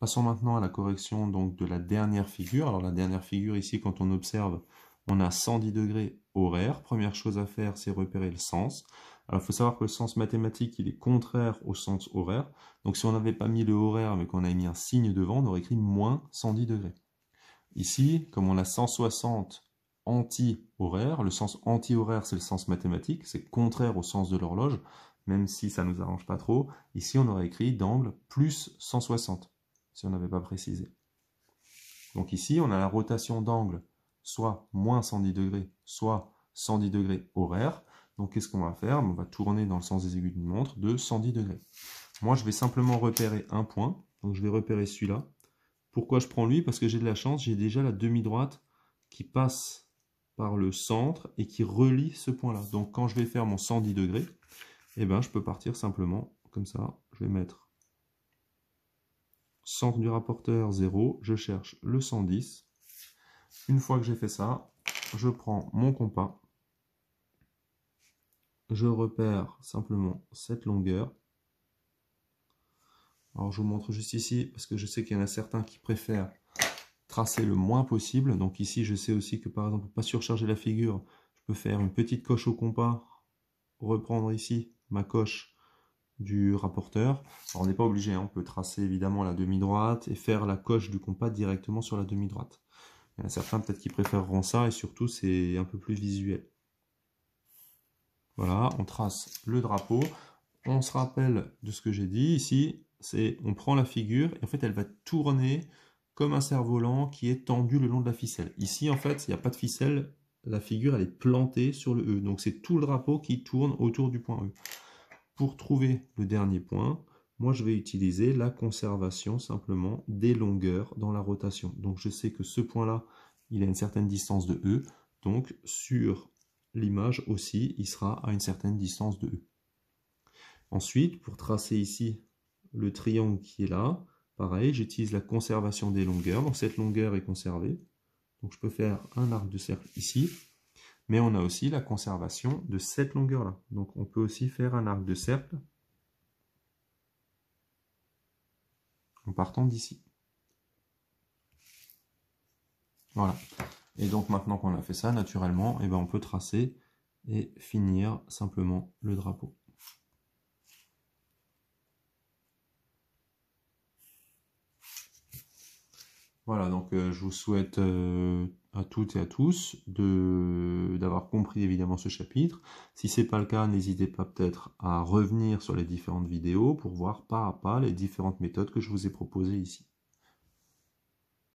Passons maintenant à la correction donc de la dernière figure. Alors la dernière figure ici, quand on observe, on a 110 degrés horaire. Première chose à faire, c'est repérer le sens. Alors il faut savoir que le sens mathématique, il est contraire au sens horaire. Donc si on n'avait pas mis le horaire, mais qu'on avait mis un signe devant, on aurait écrit moins 110 degrés. Ici, comme on a 160 anti-horaire, le sens anti-horaire, c'est le sens mathématique, c'est contraire au sens de l'horloge, même si ça ne nous arrange pas trop. Ici, on aurait écrit d'angle plus 160 si on n'avait pas précisé. Donc ici, on a la rotation d'angle, soit moins 110 degrés, soit 110 degrés horaire. Donc qu'est-ce qu'on va faire On va tourner dans le sens des aiguilles d'une montre de 110 degrés. Moi, je vais simplement repérer un point. Donc je vais repérer celui-là. Pourquoi je prends lui Parce que j'ai de la chance, j'ai déjà la demi-droite qui passe par le centre et qui relie ce point-là. Donc quand je vais faire mon 110 degrés, eh ben, je peux partir simplement comme ça. Je vais mettre Centre du rapporteur 0, je cherche le 110. Une fois que j'ai fait ça, je prends mon compas. Je repère simplement cette longueur. Alors je vous montre juste ici, parce que je sais qu'il y en a certains qui préfèrent tracer le moins possible. Donc ici, je sais aussi que par exemple, pour ne pas surcharger la figure, je peux faire une petite coche au compas, reprendre ici ma coche du rapporteur. on n'est pas obligé, hein. on peut tracer évidemment la demi-droite et faire la coche du compas directement sur la demi-droite. Il y a certains peut-être qui préféreront ça et surtout c'est un peu plus visuel. Voilà, on trace le drapeau. On se rappelle de ce que j'ai dit ici, c'est on prend la figure et en fait elle va tourner comme un cerf-volant qui est tendu le long de la ficelle. Ici en fait, il n'y a pas de ficelle, la figure elle est plantée sur le E. Donc c'est tout le drapeau qui tourne autour du point E. Pour trouver le dernier point, moi je vais utiliser la conservation simplement des longueurs dans la rotation. Donc je sais que ce point-là, il a une certaine distance de E, donc sur l'image aussi, il sera à une certaine distance de E. Ensuite, pour tracer ici le triangle qui est là, pareil, j'utilise la conservation des longueurs. Donc cette longueur est conservée. Donc je peux faire un arc de cercle ici, mais on a aussi la conservation de cette longueur-là. Donc on peut aussi faire un arc de cercle en partant d'ici. Voilà. Et donc maintenant qu'on a fait ça, naturellement, eh ben on peut tracer et finir simplement le drapeau. Voilà, donc euh, je vous souhaite euh, à toutes et à tous d'avoir compris évidemment ce chapitre. Si ce n'est pas le cas, n'hésitez pas peut-être à revenir sur les différentes vidéos pour voir pas à pas les différentes méthodes que je vous ai proposées ici.